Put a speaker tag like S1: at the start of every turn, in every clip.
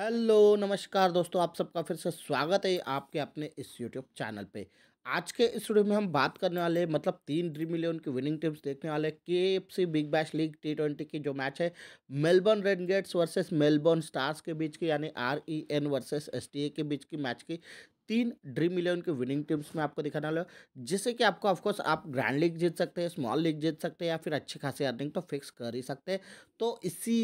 S1: hello नमस्कार दोस्तों आप सबका फिर से स्वागत है आपके अपने इस यूट्यूब चैनल पे आज के इस वीडियो में हम बात करने वाले मतलब तीन ड्रीम इलेवन की विनिंग टीम्स देखने वाले के F C Big Bash League T twenty की जो मैच है Melbourne Renegades versus Melbourne Stars के बीच की यानी R E N versus S T A के बीच की मैच की तीन ड्रीम इलेवन के विनिंग टीम्स में आपको दिखाने वाला जिससे कि आपको ऑफकोर्स आप ग्रैंड लीग जीत सकते हैं स्मॉल लीग जीत सकते हैं या फिर अच्छी खासी अर्निंग तो फिक्स कर ही सकते हैं तो इसी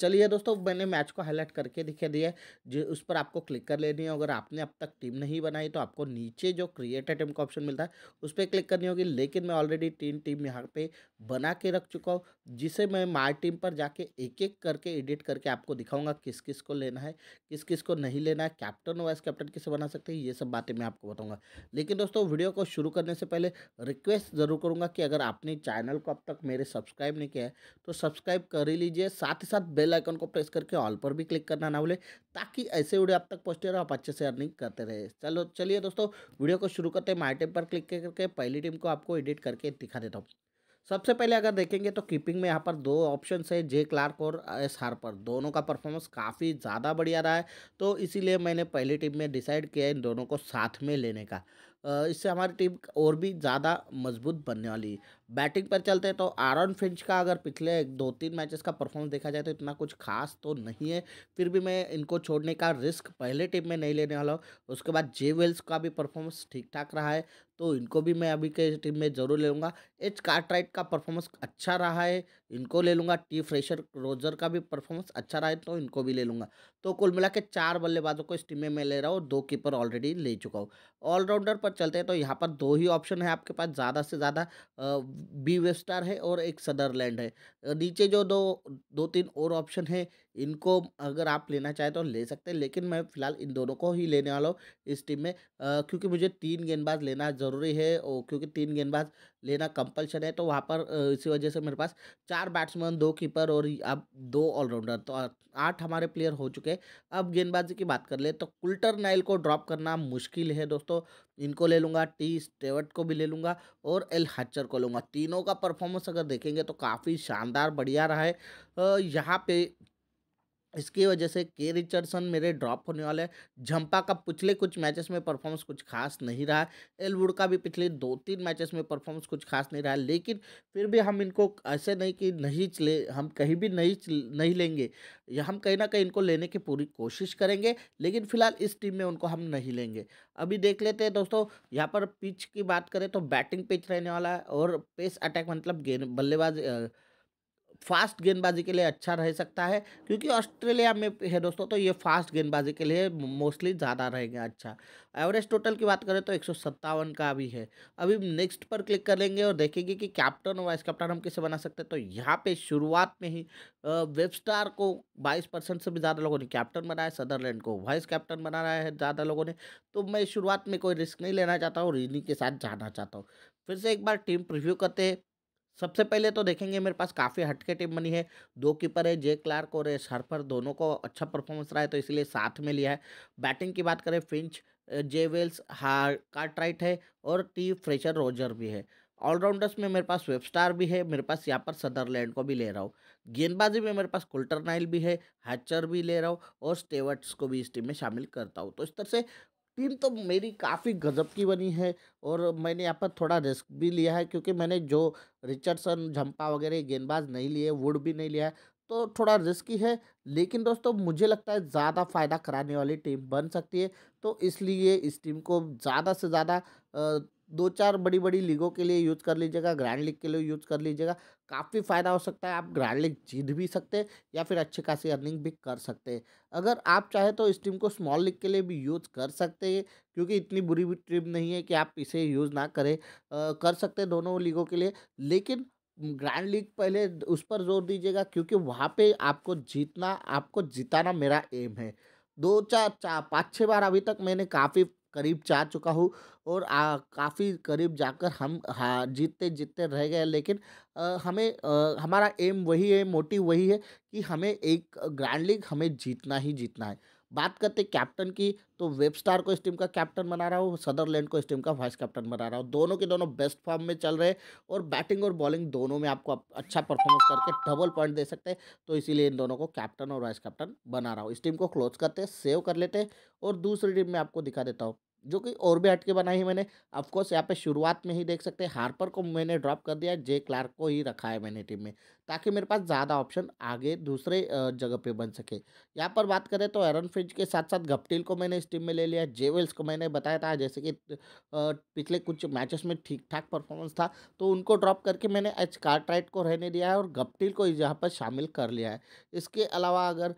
S1: चलिए दोस्तों मैंने मैच को हाईलाइट करके दिखा दिया जो उस पर आपको क्लिक कर लेनी है अगर आपने अब तक टीम नहीं बनाई तो आपको नीचे जो क्रिएटर टीम का ऑप्शन मिलता है उस पर क्लिक करनी होगी लेकिन मैं ऑलरेडी तीन टीम यहाँ पर बना के रख चुका हूँ जिसे मैं माई टीम पर जाके एक एक करके एडिट करके आपको दिखाऊंगा किस किस को लेना है किस किस को नहीं लेना है कैप्टन वाइस कैप्टन किसे बना सकते हैं ये सब बातें मैं आपको बताऊंगा लेकिन दोस्तों वीडियो को शुरू करने से पहले रिक्वेस्ट ज़रूर करूँगा कि अगर आपने चैनल को अब तक मेरे सब्सक्राइब नहीं किया है तो सब्सक्राइब कर ही लीजिए साथ ही साथ बेल आइकन को प्रेस करके ऑल पर भी क्लिक करना ना भूले ताकि ऐसे वीडियो आप तक पहुँचते रहो आप अच्छे से अर्निंग करते रहे चलो चलिए दोस्तों वीडियो को शुरू करते हैं माई टीम पर क्लिक करके पहली टीम को आपको एडिट करके दिखा देता हूँ सबसे पहले अगर देखेंगे तो कीपिंग में यहाँ पर दो ऑप्शन है जे क्लार्क और एस हार्पर दोनों का परफॉर्मेंस काफ़ी ज़्यादा बढ़िया रहा है तो इसीलिए मैंने पहली टीम में डिसाइड किया इन दोनों को साथ में लेने का इससे हमारी टीम और भी ज़्यादा मजबूत बनने वाली बैटिंग पर चलते हैं तो आरन फिंच का अगर पिछले दो तीन मैचेस का परफॉर्मेंस देखा जाए तो इतना कुछ खास तो नहीं है फिर भी मैं इनको छोड़ने का रिस्क पहले टीम में नहीं लेने वाला हूँ उसके बाद जे वेल्स का भी परफॉर्मेंस ठीक ठाक रहा है तो इनको भी मैं अभी के टीम में ज़रूर ले लूँगा एच कार्ट का परफॉर्मेंस अच्छा रहा है इनको ले लूँगा टी फ्रेशर रोजर का भी परफॉर्मेंस अच्छा रहा है तो इनको भी ले लूँगा तो कुल मिला के चार बल्लेबाजों को इस टीम में मैं ले रहा हूँ दो कीपर ऑलरेडी ले चुका हूँ ऑलराउंडर पर चलते हैं तो यहाँ पर दो ही ऑप्शन है आपके पास ज़्यादा से ज़्यादा बी वेस्टार है और एक सदरलैंड है नीचे जो दो दो तीन और ऑप्शन है इनको अगर आप लेना चाहें तो ले सकते हैं लेकिन मैं फ़िलहाल इन दोनों को ही लेने वाला हूँ इस टीम में क्योंकि मुझे तीन गेंदबाज लेना ज़रूरी है और क्योंकि तीन गेंदबाज लेना कंपलशन है तो वहाँ पर इसी वजह से मेरे पास चार बैट्समैन दो कीपर और अब दो ऑलराउंडर तो आठ हमारे प्लेयर हो चुके हैं अब गेंदबाजी की बात कर ले तो कुल्टर नाइल को ड्रॉप करना मुश्किल है दोस्तों इनको ले लूँगा टी स्टेवट को भी ले लूँगा और एल हच्चर को लूँगा तीनों का परफॉर्मेंस अगर देखेंगे तो काफ़ी शानदार बढ़िया रहा है यहाँ पे इसकी वजह से के रिचर्डसन मेरे ड्रॉप होने वाले झंपा का पिछले कुछ मैचेस में परफॉर्मेंस कुछ खास नहीं रहा एलवुड का भी पिछले दो तीन मैचेस में परफॉर्मेंस कुछ खास नहीं रहा है लेकिन फिर भी हम इनको ऐसे नहीं कि नहीं चले हम कहीं भी नहीं नहीं लेंगे या हम कहीं ना कहीं इनको लेने की पूरी कोशिश करेंगे लेकिन फिलहाल इस टीम में उनको हम नहीं लेंगे अभी देख लेते हैं दोस्तों यहाँ पर पिच की बात करें तो बैटिंग पिच रहने वाला है और पेस अटैक मतलब गेंद बल्लेबाज फास्ट गेंदबाजी के लिए अच्छा रह सकता है क्योंकि ऑस्ट्रेलिया में है दोस्तों तो ये फास्ट गेंदबाजी के लिए मोस्टली ज़्यादा रहेगा अच्छा एवरेज टोटल की बात करें तो एक का भी है अभी नेक्स्ट पर क्लिक करेंगे और देखेंगे कि कैप्टन वाइस कैप्टन हम किसे बना सकते हैं तो यहाँ पे शुरुआत में ही वेब स्टार को 22 परसेंट से भी ज़्यादा लोगों ने कैप्टन बनाया सदरलैंड को वाइस कैप्टन बना रहा है ज़्यादा लोगों ने तो मैं शुरुआत में कोई रिस्क नहीं लेना चाहता हूँ और इन्हीं के साथ जाना चाहता हूँ फिर से एक बार टीम प्रिव्यू करते हैं सबसे पहले तो देखेंगे मेरे पास काफ़ी हटके टीम बनी है दो कीपर है जे क्लार्क और एस हर्फर दोनों को अच्छा परफॉर्मेंस रहा है तो इसलिए साथ में लिया है बैटिंग की बात करें फिंच जे वेल्स हार राइट है और टी फ्रेशर रोजर भी है ऑलराउंडर्स में मेरे पास वेबस्टार भी है मेरे पास यहाँ पर सदरलैंड को भी ले रहा हूँ गेंदबाजी में मेरे पास कुल्टर नाइल भी है हैचर भी ले रहा हूँ और स्टेवर्ट्स को भी इस टीम में शामिल करता हूँ तो इस तरह से टीम तो मेरी काफ़ी गजब की बनी है और मैंने यहाँ पर थोड़ा रिस्क भी लिया है क्योंकि मैंने जो रिचर्डसन झंपा वगैरह गेंदबाज नहीं लिए वुड भी नहीं लिया है तो थोड़ा रिस्की है लेकिन दोस्तों मुझे लगता है ज़्यादा फ़ायदा कराने वाली टीम बन सकती है तो इसलिए इस टीम को ज़्यादा से ज़्यादा दो चार बड़ी बड़ी लीगों के लिए यूज़ कर लीजिएगा ग्रैंड लीग के लिए यूज़ कर लीजिएगा काफ़ी फ़ायदा हो सकता है आप ग्रैंड लीग जीत भी सकते हैं या फिर अच्छी खासी अर्निंग भी कर सकते हैं अगर आप चाहे तो इस टीम को स्मॉल लीग के लिए भी यूज़ कर सकते हैं क्योंकि इतनी बुरी भी टीम नहीं है कि आप इसे यूज़ ना करें कर सकते दोनों लीगों के लिए लेकिन ग्रैंड लीग पहले उस पर जोर दीजिएगा क्योंकि वहाँ पर आपको जीतना आपको जिताना मेरा एम है दो चार चार पाँच छः बार अभी तक मैंने काफ़ी करीब जा चुका हूँ और काफ़ी करीब जाकर हम हाँ जीतते जीतते रह गए लेकिन आ, हमें आ, हमारा एम वही है मोटिव वही है कि हमें एक ग्रैंड लीग हमें जीतना ही जीतना है बात करते कैप्टन की तो वेबस्टार को इस टीम का कैप्टन बना रहा हूँ सदरलैंड को इस टीम का वाइस कैप्टन बना रहा हूँ दोनों के दोनों बेस्ट फॉर्म में चल रहे और बैटिंग और बॉलिंग दोनों में आपको अच्छा परफॉर्मेंस करके डबल पॉइंट दे सकते हैं तो इसीलिए इन दोनों को कैप्टन और वाइस कैप्टन बना रहा हूँ इस टीम को क्लोज करते सेव कर लेते और दूसरी टीम में आपको दिखा देता हूँ जो कि और भी हटके बनाई है मैंने ऑफकोर्स यहाँ पे शुरुआत में ही देख सकते हैं हार्पर को मैंने ड्रॉप कर दिया जे क्लार्क को ही रखा है मैंने टीम में ताकि मेरे पास ज़्यादा ऑप्शन आगे दूसरे जगह पे बन सके यहाँ पर बात करें तो एरन फ्रिज के साथ साथ गप्टिल को मैंने इस टीम में ले लिया जेवेल्स को मैंने बताया था जैसे कि पिछले कुछ मैचेस में ठीक ठाक परफॉर्मेंस था तो उनको ड्रॉप करके मैंने एच कार्टराइट को रहने दिया है और गप्टिल को यहाँ पर शामिल कर लिया है इसके अलावा अगर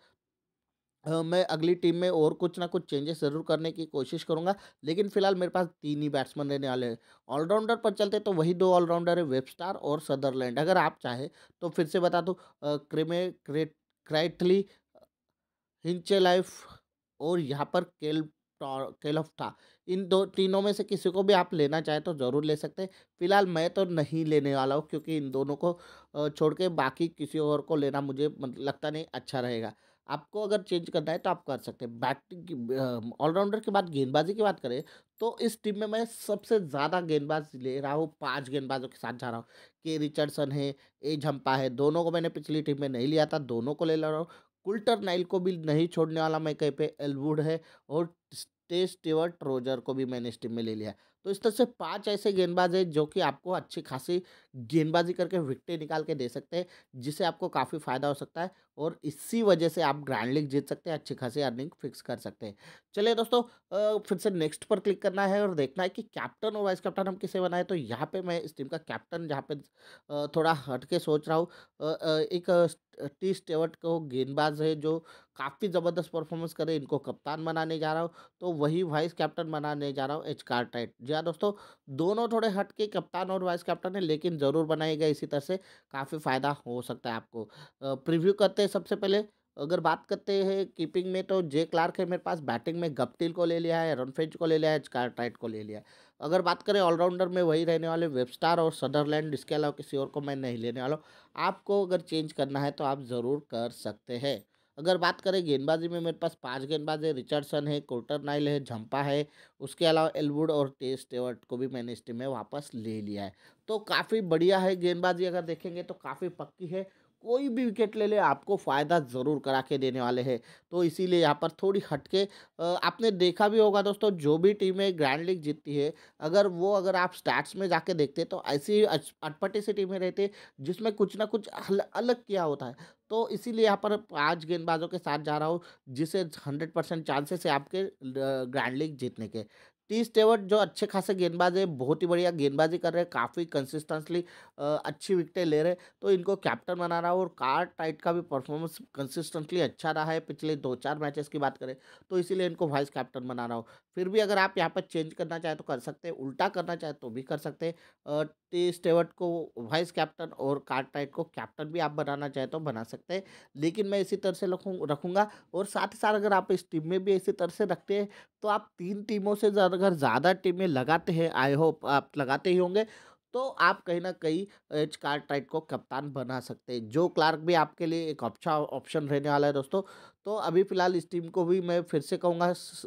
S1: मैं अगली टीम में और कुछ ना कुछ चेंजेस जरूर करने की कोशिश करूंगा लेकिन फिलहाल मेरे पास तीन ही बैट्समैन रहने वाले हैं ऑलराउंडर पर चलते तो वही दो ऑलराउंडर है वेबस्टार और सदरलैंड अगर आप चाहें तो फिर से बता दूँ क्रेमे क्राइटली हिंचे लाइफ और यहाँ पर केल केलफ था इन दो तीनों में से किसी को भी आप लेना चाहें तो ज़रूर ले सकते हैं फिलहाल मैं तो नहीं लेने वाला हूँ क्योंकि इन दोनों को छोड़ के बाकी किसी और को लेना मुझे मतलब लगता नहीं अच्छा रहेगा आपको अगर चेंज करना है तो आप कर सकते हैं बैटिंग ऑलराउंडर के बाद गेंदबाजी की बात करें तो इस टीम में मैं सबसे ज़्यादा गेंदबाज ले रहा हूँ पांच गेंदबाजों के साथ जा रहा हूँ के रिचर्डसन है ए झम्पा है दोनों को मैंने पिछली टीम में नहीं लिया था दोनों को ले ला रहा हूँ कुल्टर नाइल को भी नहीं छोड़ने वाला मैं कहीं पर एलवुड है और टेस्ट स्टीवर्ट रोजर को भी मैंने इस टीम में ले लिया तो इस तरह से पांच ऐसे गेंदबाज हैं जो कि आपको अच्छी खासी गेंदबाजी करके विकटें निकाल के दे सकते हैं जिससे आपको काफ़ी फ़ायदा हो सकता है और इसी वजह से आप ग्रैंड लीग जीत सकते हैं अच्छी खासी अर्निंग फिक्स कर सकते हैं चलिए दोस्तों फिर से नेक्स्ट पर क्लिक करना है और देखना है कि कैप्टन और वाइस कैप्टन हम किसे बनाए तो यहाँ पर मैं इस टीम का कैप्टन जहाँ पर थोड़ा हट के सोच रहा हूँ एक टी स्टेवट को गेंदबाज है जो काफ़ी ज़बरदस्त परफॉर्मेंस करे इनको कप्तान बनाने जा रहा हूँ तो वही वाइस कैप्टन बनाने जा रहा हूँ एच कार्ट जी हाँ, दोस्तों दोनों थोड़े हट के कप्तान और वाइस कैप्टन है लेकिन ज़रूर बनाएगा इसी तरह से काफ़ी फ़ायदा हो सकता है आपको प्रिव्यू करते हैं सबसे पहले अगर बात करते हैं कीपिंग में तो जे क्लार्क है मेरे पास बैटिंग में गप्टिल को ले लिया है रनफेज को ले लिया है स्कारटाइट को ले लिया है अगर बात करें ऑलराउंडर में वही रहने वाले वेबस्टार और सदरलैंड इसके अलावा किसी और को मैं नहीं लेने वाला हूँ आपको अगर चेंज करना है तो आप ज़रूर कर सकते हैं अगर बात करें गेंदबाजी में मेरे पास पांच गेंदबाज है रिचर्डसन है कोर्टर नाइल है झंपा है उसके अलावा एलवुड और टेस्ट स्टेवर्ट को भी मैंने इस टीम में वापस ले लिया है तो काफ़ी बढ़िया है गेंदबाजी अगर देखेंगे तो काफ़ी पक्की है कोई भी विकेट ले ले आपको फ़ायदा ज़रूर करा के देने वाले हैं तो इसीलिए यहाँ पर थोड़ी हटके आपने देखा भी होगा दोस्तों जो भी टीमें ग्रैंड लीग जीतती है अगर वो अगर आप स्टैट्स में जाके देखते तो ऐसी अटपटी सी टीमें रहती है जिसमें कुछ ना कुछ अलग किया होता है तो इसीलिए यहाँ पर पाँच गेंदबाजों के साथ जा रहा हूँ जिसे हंड्रेड परसेंट चांसेस है आपके ग्रैंड लीग जीतने के टी स्टेवर्ट जो अच्छे खासे गेंदबाज है बहुत ही बढ़िया गेंदबाजी कर रहे हैं काफ़ी कंसिस्टेंसली अच्छी विकटें ले रहे तो इनको कैप्टन बना रहा और कार टाइट का भी परफॉर्मेंस कंसिस्टेंटली अच्छा रहा है पिछले दो चार मैचेस की बात करें तो इसीलिए इनको वाइस कैप्टन बना रहा हूँ फिर भी अगर आप यहाँ पर चेंज करना चाहें तो कर सकते हैं उल्टा करना चाहें तो भी कर सकते हैं टी स्टेवर्ट को वाइस कैप्टन और कार्टराइट को कैप्टन भी आप बनाना चाहें तो बना सकते हैं लेकिन मैं इसी तरह से रखूँ रखूँगा और साथ ही साथ अगर आप इस टीम में भी इसी तरह से रखते हैं तो आप तीन टीमों से अगर ज़्यादा टीमें लगाते हैं आई होप आप लगाते ही होंगे तो आप कहीं ना कहीं एच कार्टराइट को कप्तान बना सकते हैं जो क्लार्क भी आपके लिए एक अच्छा ऑप्शन रहने वाला है दोस्तों तो अभी फ़िलहाल इस टीम को भी मैं फिर से कहूँगा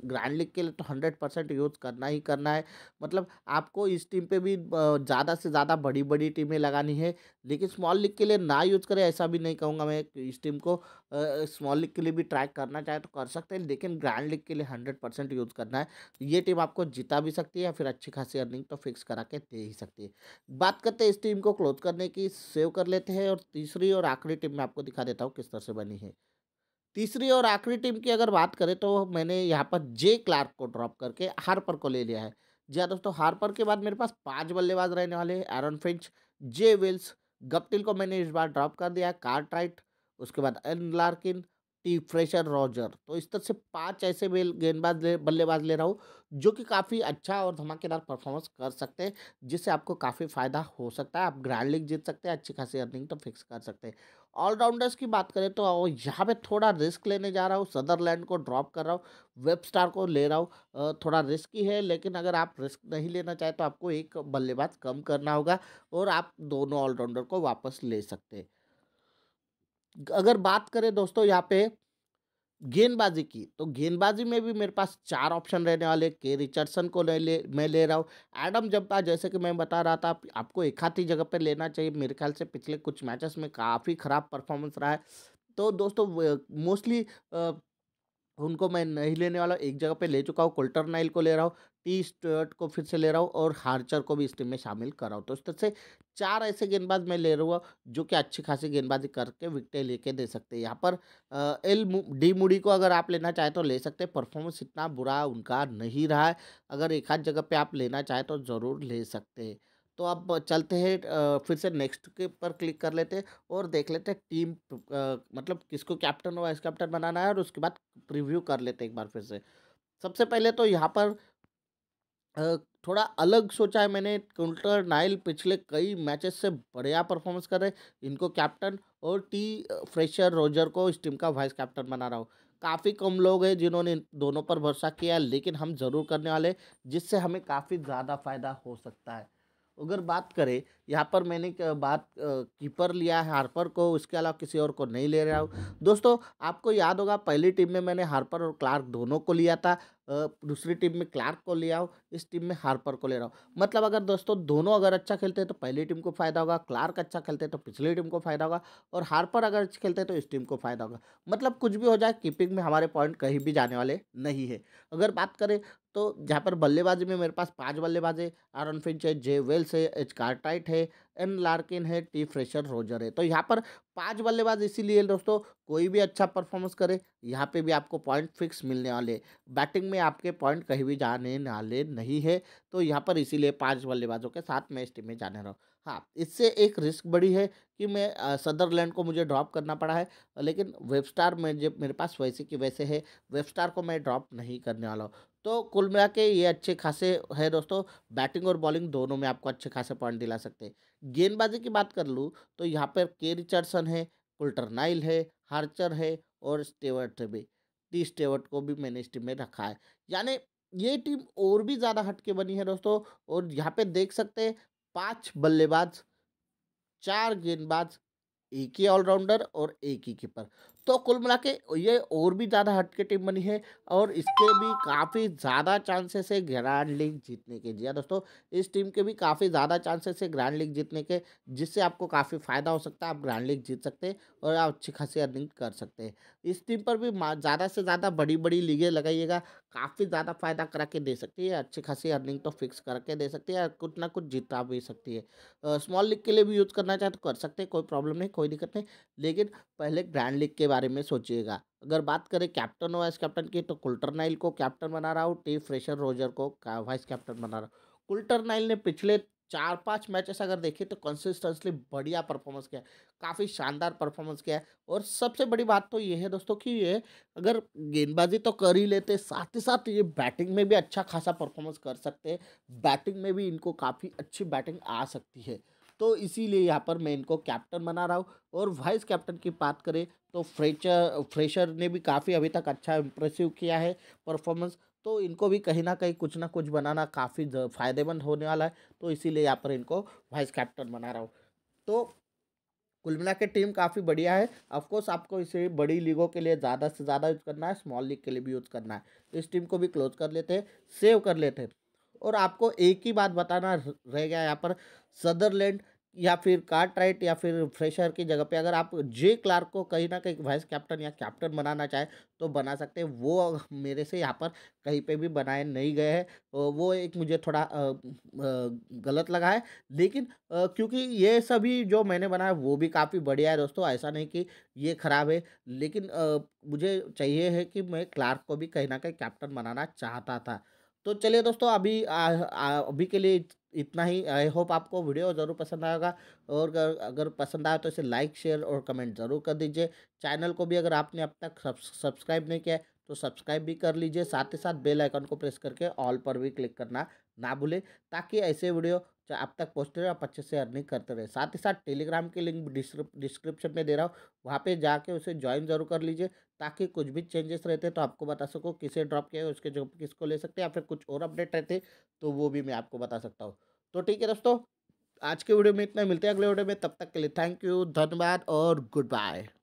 S1: ग्रैंड लीग के लिए तो हंड्रेड परसेंट यूज़ करना ही करना है मतलब आपको इस टीम पे भी ज़्यादा से ज़्यादा बड़ी बड़ी टीमें लगानी है लेकिन स्मॉल लीग के लिए ना यूज़ करें ऐसा भी नहीं कहूँगा मैं इस टीम को स्मॉल लीग के लिए भी ट्रैक करना चाहे तो कर सकते हैं लेकिन ग्रैंड लीग के लिए हंड्रेड परसेंट यूज़ करना है ये टीम आपको जिता भी सकती है या फिर अच्छी खासी अर्निंग तो फिक्स करा के दे ही सकती है बात करते हैं इस टीम को क्लोज करने की सेव कर लेते हैं और तीसरी और आखिरी टीम मैं आपको दिखा देता हूँ किस तरह से बनी है तीसरी और आखिरी टीम की अगर बात करें तो मैंने यहाँ पर जे क्लार्क को ड्रॉप करके हार्पर को ले लिया है जी दोस्तों तो हार्पर के बाद मेरे पास पांच बल्लेबाज रहने वाले हैं Aaron Finch J Wills Guptill को मैंने इस बार ड्रॉप कर दिया राइट उसके बाद N Larkin T Fresher Roger तो इस तरह से पांच ऐसे गेंदबाज ले बल्लेबाज ले रहा हूँ जो कि काफ़ी अच्छा और धमाकेदार परफॉर्मेंस कर सकते हैं जिससे आपको काफ़ी फ़ायदा हो सकता है आप ग्रैंड लीग जीत सकते हैं अच्छी खासी अर्निंग तो फिक्स कर सकते हैं ऑलराउंडर्स की बात करें तो यहाँ पे थोड़ा रिस्क लेने जा रहा हूँ सदरलैंड को ड्रॉप कर रहा हूँ वेब स्टार को ले रहा हूँ थोड़ा रिस्क ही है लेकिन अगर आप रिस्क नहीं लेना चाहे तो आपको एक बल्लेबाज कम करना होगा और आप दोनों ऑलराउंडर को वापस ले सकते हैं अगर बात करें दोस्तों यहाँ पे गेंदबाजी की तो गेंदबाजी में भी मेरे पास चार ऑप्शन रहने वाले के रिचर्डसन को ले, ले मैं ले रहा हूँ एडम जब्बा जैसे कि मैं बता रहा था आप, आपको एक हाथी जगह पर लेना चाहिए मेरे ख्याल से पिछले कुछ मैचेस में काफ़ी ख़राब परफॉर्मेंस रहा है तो दोस्तों मोस्टली उनको मैं नहीं लेने वाला एक जगह पे ले चुका हूँ कोल्टर नाइल को ले रहा हूँ टी स्टर्ट को फिर से ले रहा हूँ और हार्चर को भी इस टीम में शामिल कर रहा हूँ तो इस तरह से चार ऐसे गेंदबाज मैं ले रहा हूँ जो कि अच्छी खासी गेंदबाजी करके विकटें लेके दे सकते हैं यहाँ पर एल डी मूडी को अगर आप लेना चाहें तो ले सकते हैं परफॉर्मेंस इतना बुरा उनका नहीं रहा है अगर एक आध जगह पर आप लेना चाहें तो ज़रूर ले सकते हैं तो अब चलते हैं फिर से नेक्स्ट के पर क्लिक कर लेते हैं और देख लेते हैं टीम मतलब किसको कैप्टन वाइस कैप्टन बनाना है और उसके बाद प्रीव्यू कर लेते हैं एक बार फिर से सबसे पहले तो यहाँ पर थोड़ा अलग सोचा है मैंने कुल्टर नाइल पिछले कई मैचेस से बढ़िया परफॉर्मेंस कर रहे इनको कैप्टन और टी फ्रेशर रोजर को इस टीम का वाइस कैप्टन बना रहा हूँ काफ़ी कम लोग हैं जिन्होंने दोनों पर भरोसा किया लेकिन हम ज़रूर करने वाले जिससे हमें काफ़ी ज़्यादा फ़ायदा हो सकता है अगर बात करें यहाँ पर मैंने बात कीपर लिया है हार्पर को उसके अलावा किसी और को नहीं ले रहा हूँ दोस्तों आपको याद होगा पहली टीम में मैंने हार्पर और क्लार्क दोनों को लिया था दूसरी टीम में क्लार्क को ले आओ इस टीम में हार्पर को ले आओ मतलब अगर दोस्तों दोनों अगर अच्छा खेलते हैं तो पहली टीम को फायदा होगा क्लार्क अच्छा खेलते हैं तो पिछली टीम को फायदा होगा और हार्पर अगर अच्छा खेलते हैं तो इस टीम को फायदा होगा मतलब कुछ भी हो जाए कीपिंग में हमारे पॉइंट कहीं भी जाने वाले नहीं है अगर बात करें तो जहाँ पर बल्लेबाजी में मेरे पास पाँच बल्लेबाज है आरन फिंच है जे वेल्स है एच कार्टाइट है एंड लार्किन है टी फ्रेशर रोजर है तो यहाँ पर पांच बल्लेबाज इसीलिए दोस्तों कोई भी अच्छा परफॉर्मेंस करे यहाँ पे भी आपको पॉइंट फिक्स मिलने वाले बैटिंग में आपके पॉइंट कहीं भी जाने वाले नहीं है तो यहाँ पर इसीलिए पांच बल्लेबाजों के साथ मैच इस टीम में जाने रहा हूँ हाँ इससे एक रिस्क बड़ी है कि मैं सदरलैंड को मुझे ड्रॉप करना पड़ा है लेकिन वेबस्टार में जब मेरे पास वैसे कि वैसे है वेबस्टार को मैं ड्रॉप नहीं करने वाला हूँ तो कुल मिला के ये अच्छे खासे है दोस्तों बैटिंग और बॉलिंग दोनों में आपको अच्छे खासे पॉइंट दिला सकते हैं गेंदबाजी की बात कर लूँ तो यहाँ पर के रिचर्डसन है कुल्टर नाइल है हार्चर है और स्टेवर्ट भी टी स्टेवर्ट को भी मैंने इस टीम में रखा है यानी ये टीम और भी ज़्यादा हटके बनी है दोस्तों और यहाँ पर देख सकते हैं बल्लेबाज चार गेंदबाज एक ही ऑलराउंडर और एक ही कीपर तो कुल मिला के ये और भी ज़्यादा हट के टीम बनी है और इसके भी काफ़ी ज़्यादा चांसेस है ग्रैंड लीग जीतने के जी हाँ दोस्तों इस टीम के भी काफ़ी ज़्यादा चांसेस है ग्रैंड लीग जीतने के जिससे आपको काफ़ी फ़ायदा हो सकता है आप ग्रैंड लीग जीत सकते हैं और आप अच्छी खासी अर्निंग कर सकते हैं इस टीम पर भी ज़्यादा से ज़्यादा बड़ी बड़ी लीगें लगाइएगा काफ़ी ज़्यादा फ़ायदा करा के दे सकती है अच्छी खासी अर्निंग तो फिक्स करके दे सकती है कुछ ना कुछ जीता भी सकती है स्मॉल लीग के लिए भी यूज़ करना चाहे तो कर सकते हैं कोई प्रॉब्लम नहीं कोई दिक्कत नहीं लेकिन पहले ग्रैंड लीग के बारे में सोचिएगा अगर बात करें कैप्टन और वाइस कैप्टन की तो कुल्टर नाइल को कैप्टन बना रहा हूँ टी फ्रेशर रोजर को वाइस कैप्टन बना रहा हूँ कुल्टर नाइल ने पिछले चार पांच मैचेस अगर देखें तो कंसिस्टेंसली बढ़िया परफॉर्मेंस किया है काफ़ी शानदार परफॉर्मेंस किया है और सबसे बड़ी बात तो ये है दोस्तों कि ये अगर गेंदबाजी तो कर ही लेते साथ ही साथ ये बैटिंग में भी अच्छा खासा परफॉर्मेंस कर सकते हैं बैटिंग में भी इनको काफ़ी अच्छी बैटिंग आ सकती है तो इसीलिए यहाँ पर मैं इनको कैप्टन बना रहा हूँ और वाइस कैप्टन की बात करें तो फ्रेशर फ्रेशर ने भी काफ़ी अभी तक अच्छा इम्प्रेसिव किया है परफॉर्मेंस तो इनको भी कहीं ना कहीं कुछ ना कुछ बनाना काफ़ी फ़ायदेमंद होने वाला है तो इसीलिए यहाँ पर इनको वाइस कैप्टन बना रहा हूँ तो कुल मिला के टीम काफ़ी बढ़िया है ऑफकोर्स आपको इसे बड़ी लीगों के लिए ज़्यादा से ज़्यादा यूज़ करना है स्मॉल लीग के लिए भी यूज़ करना है तो इस टीम को भी क्लोज कर लेते हैं सेव कर लेते हैं और आपको एक ही बात बताना रह गया यहाँ पर सदरलैंड या फिर कार्ट राइट या फिर फ्रेशर की जगह पे अगर आप जे क्लार्क को कहीं ना कहीं वाइस कैप्टन या कैप्टन बनाना चाहें तो बना सकते हैं वो मेरे से यहाँ पर कहीं पे भी बनाए नहीं गए हैं वो एक मुझे थोड़ा आ, आ, गलत लगा है लेकिन आ, क्योंकि ये सभी जो मैंने बनाया वो भी काफ़ी बढ़िया है दोस्तों ऐसा नहीं कि ये ख़राब है लेकिन मुझे चाहिए है कि मैं क्लार्क को भी कहीं ना कहीं कैप्टन बनाना चाहता था तो चलिए दोस्तों अभी आ, आ, अभी के लिए इतना ही आई होप आपको वीडियो ज़रूर पसंद आएगा और अगर पसंद आए तो इसे लाइक शेयर और कमेंट ज़रूर कर दीजिए चैनल को भी अगर आपने अब तक सब्सक्राइब नहीं किया है तो सब्सक्राइब भी कर लीजिए साथ ही साथ बेल आइकन को प्रेस करके ऑल पर भी क्लिक करना ना भूले ताकि ऐसे वीडियो आप तक पहुँचते रहे आप अच्छे से अर्निंग करते रहे साथ ही साथ टेलीग्राम की लिंक डिस्क्रिप्शन में दे रहा हूँ वहाँ पे जाके उसे ज्वाइन जरूर कर लीजिए ताकि कुछ भी चेंजेस रहते तो आपको बता सको किसे ड्रॉप किया है उसके जो किसको ले सकते हैं या फिर कुछ और अपडेट रहते तो वो भी मैं आपको बता सकता हूँ तो ठीक है दोस्तों आज के वीडियो में इतना मिलते हैं अगले वीडियो में तब तक के लिए थैंक यू धन्यवाद और गुड बाय